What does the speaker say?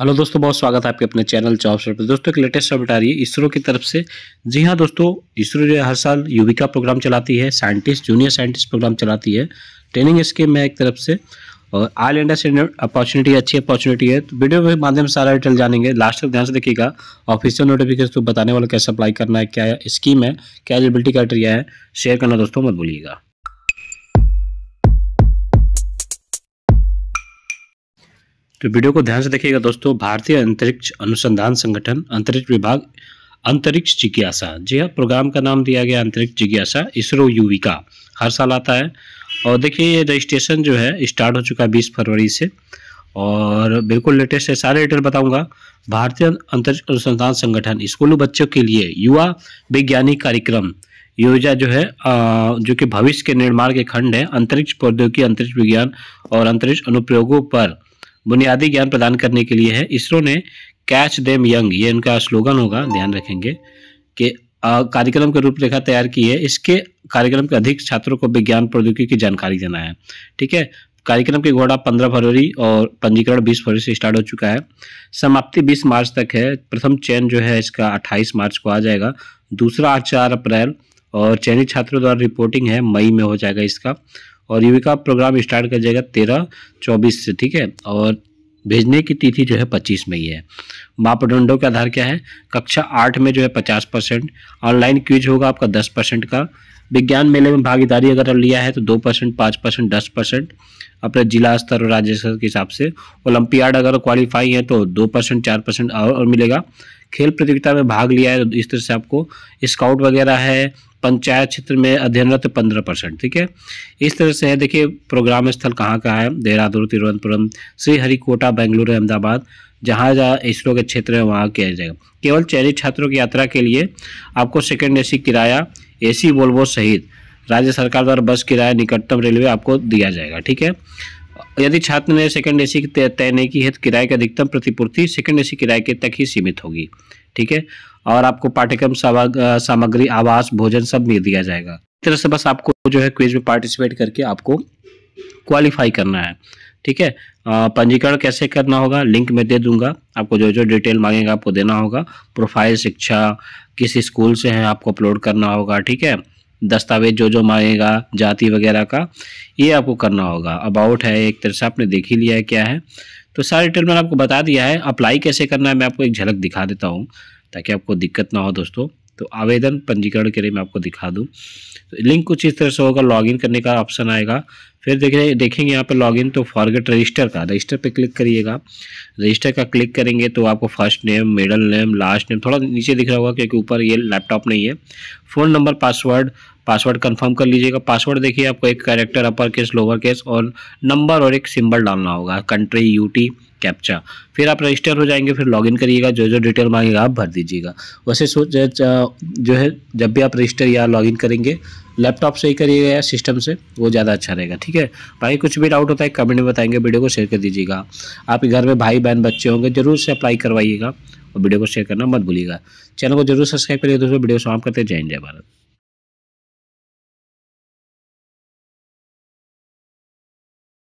hello दोस्तों बहुत स्वागत है आपके अपने चैनल जॉब पर दोस्तों एक लेटेस्ट अपडेट आ रही है इसरो की तरफ से जी हाँ दोस्तों इसरो जो हर साल युविका प्रोग्राम चलाती है साइंटिस्ट जूनियर साइंटिस्ट प्रोग्राम चलाती है ट्रेनिंग स्कीम है एक तरफ से और आल इंडिया से अपॉर्चुनिटी अच्छी अपॉर्चुनिटी है तो वीडियो के माध्यम से सारा डिटेल जानेंगे लास्ट तक ध्यान से देखिएगा ऑफिशियल नोटिफिकेशन तो बताने वाला कैसे अप्लाई करना है क्या स्कीम है क्या एलिबिलिटी क्राइटेरिया है शेयर करना दोस्तों मत भूलिएगा तो वीडियो को ध्यान से देखिएगा दोस्तों भारतीय अंतरिक्ष अनुसंधान संगठन अंतरिक्ष विभाग अंतरिक्ष जिज्ञासा जी हाँ प्रोग्राम का नाम दिया गया अंतरिक्ष जिज्ञासा इसरो युविका हर साल आता है और देखिए ये रजिस्ट्रेशन जो है स्टार्ट हो चुका है बीस फरवरी से और बिल्कुल लेटेस्ट है सारे डिटेल बताऊंगा भारतीय अंतरिक्ष अनुसंधान संगठन स्कूली बच्चों के लिए युवा वैज्ञानिक कार्यक्रम योजना जो है जो कि भविष्य के निर्माण के खंड है अंतरिक्ष प्रौद्योगिकी अंतरिक्ष विज्ञान और अंतरिक्ष अनुप्रयोगों पर बुनियादी ज्ञान प्रदान करने के लिए है इसरो ने कैच देम यंग ये इनका स्लोगन होगा ध्यान रखेंगे कि कार्यक्रम की रूपरेखा तैयार की है इसके कार्यक्रम के अधिक छात्रों को विज्ञान प्रौद्योगिकी की जानकारी देना है ठीक है कार्यक्रम की घोड़ा 15 फरवरी और पंजीकरण 20 फरवरी से स्टार्ट हो चुका है समाप्ति 20 मार्च तक है प्रथम चयन जो है इसका 28 मार्च को आ जाएगा दूसरा चार अप्रैल और चयनित छात्रों द्वारा रिपोर्टिंग है मई में हो जाएगा इसका और युविका प्रोग्राम स्टार्ट कर जाएगा तेरह चौबीस से ठीक है और भेजने की तिथि जो है पच्चीस मई है मापदंडों का आधार क्या है कक्षा आठ में जो है पचास परसेंट ऑनलाइन क्विज होगा आपका दस परसेंट का विज्ञान मेले में भागीदारी अगर लिया है तो दो परसेंट पाँच परसेंट दस परसेंट अपने जिला स्तर और राज्य स्तर के हिसाब से ओलंपियाड अगर क्वालिफाई है तो दो परसेंट चार परसेंट और मिलेगा खेल प्रतियोगिता में भाग लिया है तो इस तरह से आपको स्काउट वगैरह है पंचायत क्षेत्र में अध्ययनरत पंद्रह परसेंट ठीक है इस तरह से है देखिए प्रोग्राम स्थल कहाँ कहाँ है देहरादून तिरुवनंतपुरम श्रीहरिकोटा बेंगलुरु अहमदाबाद जहाँ जहाँ इसरो के क्षेत्र है वहाँ किया जाएगा केवल चयनित छात्रों की यात्रा के लिए आपको सेकेंड ए किराया ए सी वोल्वो सहित राज्य सरकार द्वारा बस किराया निकटतम रेलवे आपको दिया जाएगा ठीक है यदि छात्र ने सेकंड एसी तय नहीं की है तो किराए की अधिकतम प्रतिपूर्ति सेकंड एसी किराए के तक ही सीमित होगी ठीक है और आपको पाठ्यक्रम सामग्री आवास भोजन सब मिल दिया जाएगा इस तरह से बस आपको जो है क्विज में पार्टिसिपेट करके आपको क्वालिफाई करना है ठीक है पंजीकरण कैसे करना होगा लिंक मैं दे दूंगा आपको जो जो डिटेल मांगेगा आपको देना होगा प्रोफाइल शिक्षा किस स्कूल से है आपको अपलोड करना होगा ठीक है दस्तावेज जो जो मांगेगा जाति वगैरह का ये आपको करना होगा अबाउट है एक तरह से आपने देख ही लिया है क्या है तो सारे डिटेल मैंने आपको बता दिया है अप्लाई कैसे करना है मैं आपको एक झलक दिखा देता हूँ ताकि आपको दिक्कत ना हो दोस्तों तो आवेदन पंजीकरण के लिए मैं आपको दिखा दूँ तो लिंक कुछ इस तरह से होगा लॉगिन करने का ऑप्शन आएगा फिर देख रहे देखेंगे यहाँ पे लॉगिन तो फॉरगेट रजिस्टर का रजिस्टर पे क्लिक करिएगा रजिस्टर का क्लिक करेंगे तो आपको first name middle name last name थोड़ा नीचे दिख रहा होगा क्योंकि ऊपर ये लैपटॉप नहीं है phone number password password confirm कर लीजिएगा पासवर्ड देखिए आपको एक character upper case lower case और नंबर और एक सिंबल डालना होगा कंट्री यूटी कैप्चा फिर आप रजिस्टर हो जाएंगे फिर लॉगिन करिएगा जो जो डिटेल मांगेगा आप भर दीजिएगा वैसे सोच जो है जब भी आप रजिस्टर या लॉगिन करेंगे लैपटॉप से ही करिएगा या सिस्टम से वो ज़्यादा अच्छा रहेगा ठीक है भाई कुछ भी डाउट होता है कमेंट में बताएंगे वीडियो को शेयर कर दीजिएगा आपके घर में भाई बहन बच्चे होंगे जरूर से अप्लाई करवाइएगा और वीडियो को शेयर करना मत भूलिएगा चैनल को जरूर सब्सक्राइब करिए दोस्तों वीडियो समाप्त करते जय जय भारत